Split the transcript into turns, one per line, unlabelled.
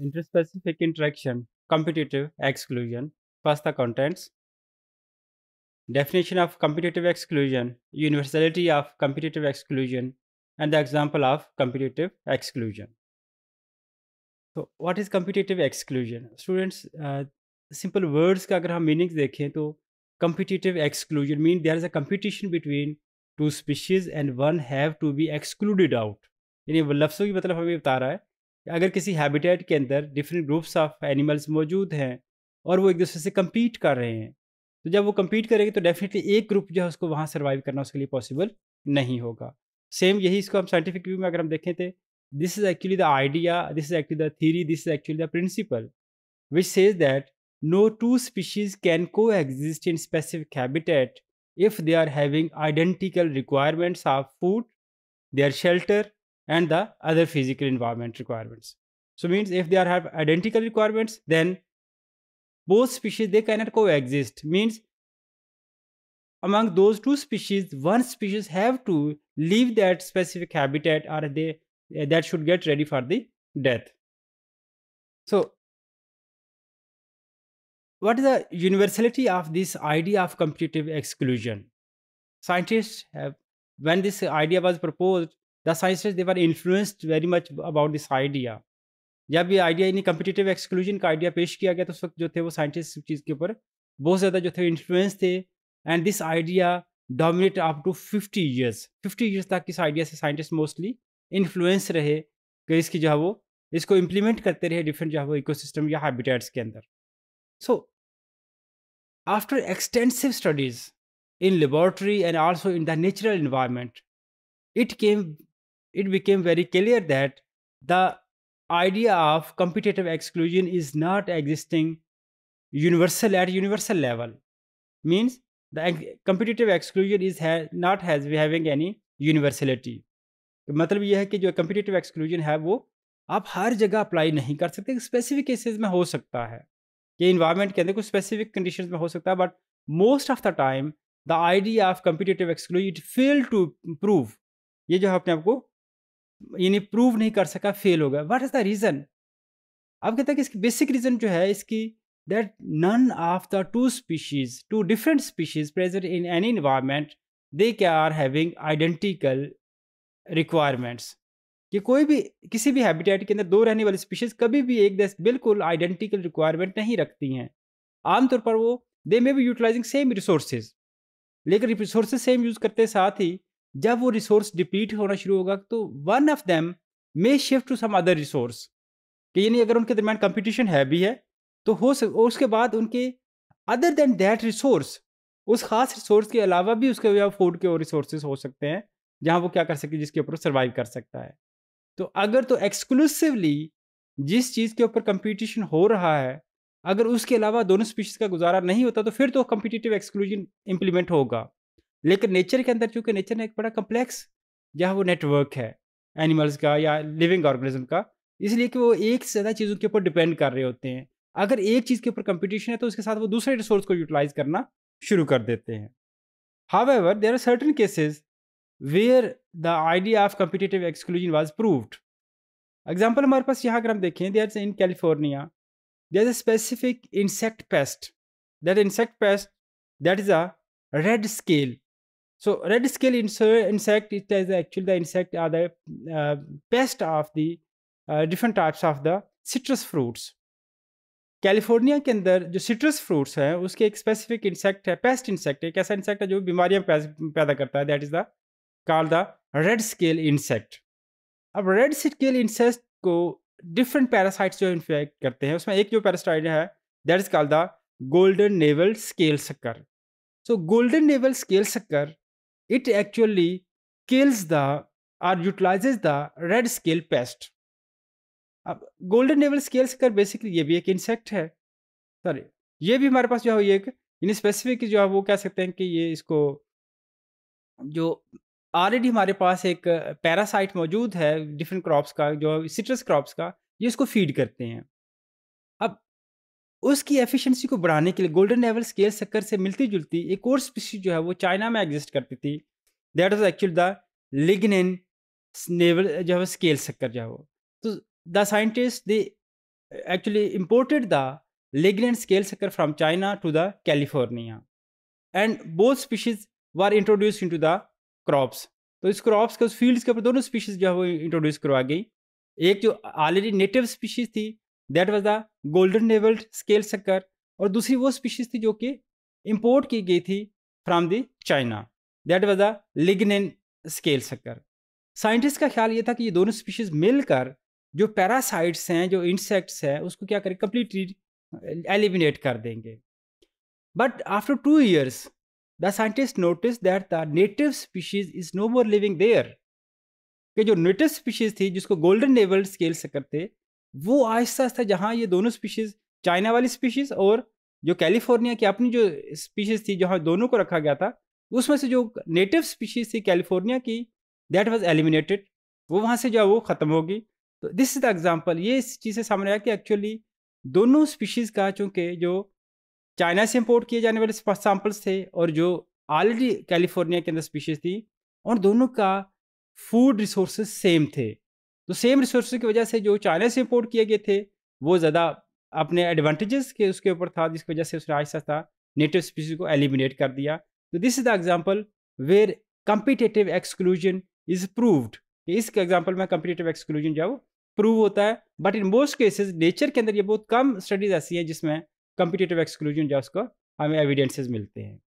interspecific interaction, competitive exclusion. First, the contents. Definition of competitive exclusion, universality of competitive exclusion, and the example of competitive exclusion. तो what is competitive exclusion students simple words का अगर हम meanings देखें तो competitive exclusion mean there is a competition between two species and one have to be excluded out यानी लफ्सों की मतलब हमें बता रहा है अगर किसी हैबिटेट के अंदर डिफरेंट ग्रुप्स ऑफ एनिमल्स मौजूद हैं और वो एक दूसरे से कम्पीट कर रहे हैं तो जब वो कम्पीट करेंगे तो डेफिनेटली एक ग्रुप जो है उसको वहाँ सर्वाइव करना उसके लिए पॉसिबल नहीं होगा सेम यही इसको हम साइंटिफिक व्यू में अगर हम देखें तो this is actually the idea this is actually the theory this is actually the principle which says that no species can coexist in specific habitat if they are having identical requirements of food they are shelter and the other physical environment requirements. So means if they are have identical requirements, then both species they cannot coexist. Means among those two species, one species have to leave that specific habitat or they eh, that should get ready for the death. So what is the universality of this idea of competitive exclusion? Scientists have, when this idea was proposed, the scientists they were influenced very much about this idea जब ये idea in competitive exclusion का idea पेश किया गया तो उस वक्त जो थे वो साइंटिस्ट इस चीज़ के ऊपर बहुत ज़्यादा जो थे इन्फ्लुएंस थे and this idea dominate up to fifty years fifty years तक इस आइडिया से साइंटिस्ट मोस्टली इन्फ्लुएंस रहे कि इसकी जो है वो इसको इम्प्लीमेंट करते रहे डिफरेंट जो है वो इकोसिस्टम या हैबिटेट्स के अंदर so after extensive studies in laboratory and also in the natural environment it came it became very clear that the idea of competitive exclusion is not existing universal at universal level means the ex competitive exclusion is ha not has we having any universality तो मतलब यह है कि जो competitive exclusion है वो आप हर जगह अप्लाई नहीं कर सकते स्पेसिफिक केसेस में हो सकता है कि इन्वायरमेंट के अंदर कुछ स्पेसिफिक कंडीशंस में हो सकता है but most of the time the idea of competitive exclusion fail to prove ये जो है अपने आप को यानी प्रूव नहीं कर सका फेल हो गया वट इज़ द रीज़न अब कहते हैं कि इसकी बेसिक रीज़न जो है इसकी none of the two species two different species present in any environment they के आर हैविंग आइडेंटिकल रिक्वायरमेंट्स कि कोई भी किसी भी हैबिटेट के अंदर दो रहने वाली स्पीशीज कभी भी एक दस बिल्कुल आइडेंटिकल रिक्वायरमेंट नहीं रखती हैं आमतौर पर वो they may be utilizing same resources लेकिन रिसोर्सेज सेम यूज़ करते साथ ही जब वो रिसोर्स डिप्लीट होना शुरू होगा तो one of them may shift to some other resource कि यानी अगर उनके दरमियान कंपटीशन है भी है तो हो सक उसके बाद उनके अदर देन दैट रिसोर्स उस खास रिसोर्स के अलावा भी उसके अलावा फूड के और रिसोर्सेज हो सकते हैं जहाँ वो क्या कर सके जिसके ऊपर सर्वाइव कर सकता है तो अगर तो एक्सक्लूसिवली जिस चीज़ के ऊपर कंपटीशन हो रहा है अगर उसके अलावा दोनों स्पीशीज़ का गुजारा नहीं होता तो फिर तो कम्पिटिटिव एक्सक्लूजन इम्प्लीमेंट होगा लेकिन नेचर के अंदर चूंकि नेचर ने एक बड़ा कम्प्लेक्स जहाँ वो नेटवर्क है एनिमल्स का या लिविंग ऑर्गेनिज्म का इसलिए कि वो एक से ज़्यादा चीज़ों के ऊपर डिपेंड कर रहे होते हैं अगर एक चीज़ के ऊपर कंपटीशन है तो उसके साथ वो दूसरे रिसोर्स को यूटिलाइज करना शुरू कर देते हैं however there are certain cases where the idea of competitive exclusion was proved example हमारे पास यहाँ अगर हम देखें there in California there a specific insect pest that insect pest that is a red scale So red scale insect, it is actually the insect are the uh, pest of the uh, different types of the citrus fruits. California के अंदर जो citrus fruits हैं उसके एक specific insect है pest insect एक ऐसा insect है जो बीमारियां पैदा करता है that is the call the red scale insect अब रेड स्केल इंसेक्ट को डिफरेंट पैरासाइट्स जो इन्फेक्ट करते हैं उसमें एक जो पैरासाइट है that is call the golden navel scale sucker so golden navel scale sucker it actually kills the or utilizes the red scale pest. अब गोल्डन नेवल स्केल्स कर बेसिकली ये भी एक इंसेक्ट है सॉरी ये भी हमारे पास जो है ये एक इन स्पेसिफिक जो है वो कह सकते हैं कि ये इसको जो ऑलरेडी हमारे पास एक पैरासाइट मौजूद है डिफरेंट क्रॉप्स का जो सिट्रस क्रॉप्स का ये इसको फीड करते हैं उसकी एफिशिएंसी को बढ़ाने के लिए गोल्डन लेवल स्केल सक्कर से मिलती जुलती एक और स्पीशीज जो है वो चाइना में एग्जिस्ट करती थी that was actual the lignin navel जो है स्केल सक्कर जो है वो तो the scientist they actually imported the lignin scale sucker from China to the California and both species were introduce to the crops तो इस क्रॉप्स के उस फील्ड्स के ऊपर दोनों स्पीशीज जो है वो इंट्रोड्यूस करवा गई एक जो ऑलरेडी नेटिव स्पीशीज थी that was the golden navelled scale sucker और दूसरी वो स्पीशीज थी जो कि इम्पोर्ट की गई थी from the China that was the lignin scale sucker scientist का ख्याल ये था कि ये दोनों स्पीशीज मिलकर जो पैरासाइट्स हैं जो इंसेक्ट्स हैं उसको क्या करें कम्प्लीटली एलिमिनेट uh, कर देंगे but after two years the scientist notice that the native species is no more living there कि जो नेटिव स्पीशीज थी जिसको गोल्डन लेवल स्केल से करते वो आहिस्ता आहिस्ता जहाँ ये दोनों स्पीशीज़ चाइना वाली स्पीशीज़ और जो कैलिफोर्निया की अपनी जो स्पीशीज़ थी जहाँ दोनों को रखा गया था उसमें से जो नेटिव स्पीशीज़ थी कैलिफोर्निया की दैट वाज एलिमिनेटेड वो वहाँ से जो है वो ख़त्म होगी तो दिस इज़ द एग्ज़ाम्पल ये इस चीज़ से सामने आया कि एक्चुअली दोनों स्पीशीज़ का चूँकि जो चाइना से इम्पोर्ट किए जाने वाले सैम्पल्स थे और जो ऑलरेडी कैलिफोर्निया के अंदर स्पीशीज़ थी और दोनों का फूड रिसोर्स सेम थे तो सेम रिसोर्स की वजह से जो चाइना से इम्पोर्ट किए गए थे वो ज़्यादा अपने एडवांटेजेस के उसके ऊपर था जिसकी वजह से उसने आहिस्ता था नेटिव स्पीसीज को एलिमिनेट कर दिया तो this is the example where competitive exclusion is proved इस एग्जाम्पल में कम्पिटेटिव एक्सक्लूजन जो प्रूव होता है but in most cases nature के अंदर ये बहुत कम स्टडीज़ ऐसी हैं जिसमें कम्पिटेटिव एक्सक्लूजन जो है उसको हमें एविडेंसेज मिलते हैं